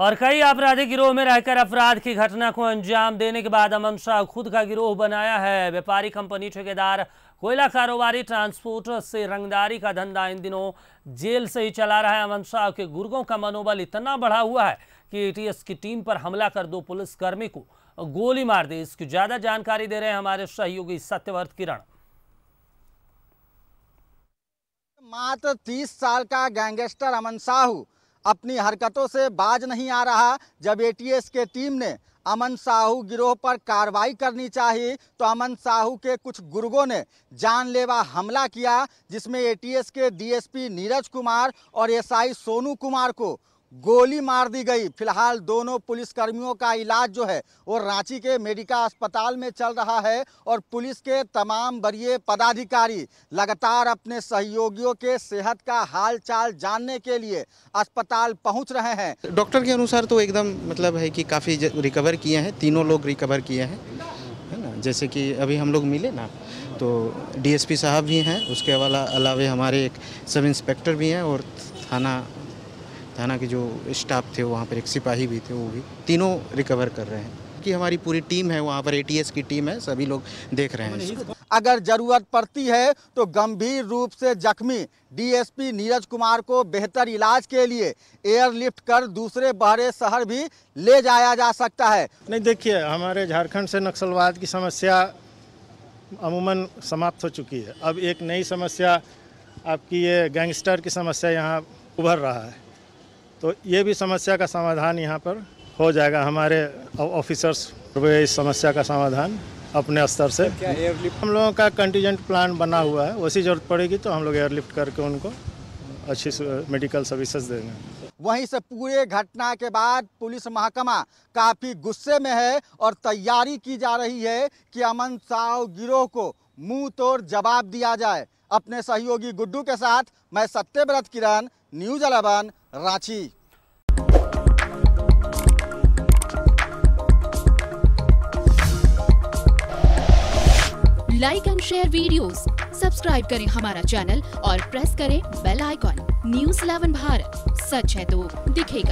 और कई आपराधिक गिरोह में रहकर अपराध की घटना को अंजाम देने के बाद अमन शाह खुद का गिरोह बनाया है व्यापारी कंपनी ठेकेदार कोयला कारोबारी ट्रांसपोर्टर से रंगदारी का धंधा इन दिनों जेल से ही चला रहा है अमन शाह के गुर्गों का मनोबल इतना बढ़ा हुआ है कि एटीएस की टीम पर हमला कर दो पुलिसकर्मी को गोली मार दी इसकी ज्यादा जानकारी दे रहे हैं हमारे सहयोगी सत्यवर्त किरण मात्र तीस साल का गैंगस्टर अमन साहू अपनी हरकतों से बाज नहीं आ रहा जब एटीएस के टीम ने अमन साहू गिरोह पर कार्रवाई करनी चाहिए तो अमन साहू के कुछ गुर्गों ने जानलेवा हमला किया जिसमें एटीएस के डीएसपी नीरज कुमार और एसआई सोनू कुमार को गोली मार दी गई फिलहाल दोनों पुलिसकर्मियों का इलाज जो है वो रांची के मेडिका अस्पताल में चल रहा है और पुलिस के तमाम वरीय पदाधिकारी लगातार अपने सहयोगियों के सेहत का हालचाल जानने के लिए अस्पताल पहुंच रहे हैं डॉक्टर के अनुसार तो एकदम मतलब है कि काफ़ी रिकवर किए हैं तीनों लोग रिकवर किए हैं है ना जैसे कि अभी हम लोग मिले ना तो डी साहब भी हैं उसके अलावा हमारे एक सब इंस्पेक्टर भी हैं और थाना थाना के जो स्टाफ थे वहाँ पर एक सिपाही भी थे वो भी तीनों रिकवर कर रहे हैं कि हमारी पूरी टीम है वहाँ पर एटीएस की टीम है सभी लोग देख रहे हैं अगर जरूरत पड़ती है तो गंभीर रूप से जख्मी डीएसपी नीरज कुमार को बेहतर इलाज के लिए एयरलिफ्ट कर दूसरे बहरे शहर भी ले जाया जा सकता है नहीं देखिए हमारे झारखंड से नक्सलवाद की समस्या अमूमन समाप्त हो चुकी है अब एक नई समस्या आपकी ये गैंगस्टर की समस्या यहाँ उभर रहा है तो ये भी समस्या का समाधान यहाँ पर हो जाएगा हमारे ऑफिसर्स वे इस समस्या का समाधान अपने स्तर से हम लोगों का कंटीजेंट प्लान बना हुआ है वैसी जरूरत पड़ेगी तो हम लोग एयरलिफ्ट करके उनको अच्छी मेडिकल सर्विसेज देंगे वहीं से पूरे घटना के बाद पुलिस महकमा काफ़ी गुस्से में है और तैयारी की जा रही है कि अमन साव गिरोह को मुंह तोड़ जवाब दिया जाए अपने सहयोगी गुड्डू के साथ मैं Satyavrat Kiran news eleven Ranchi like and share videos, subscribe करें हमारा चैनल और प्रेस करें bell icon news eleven Bharat सच है तो दिखेगा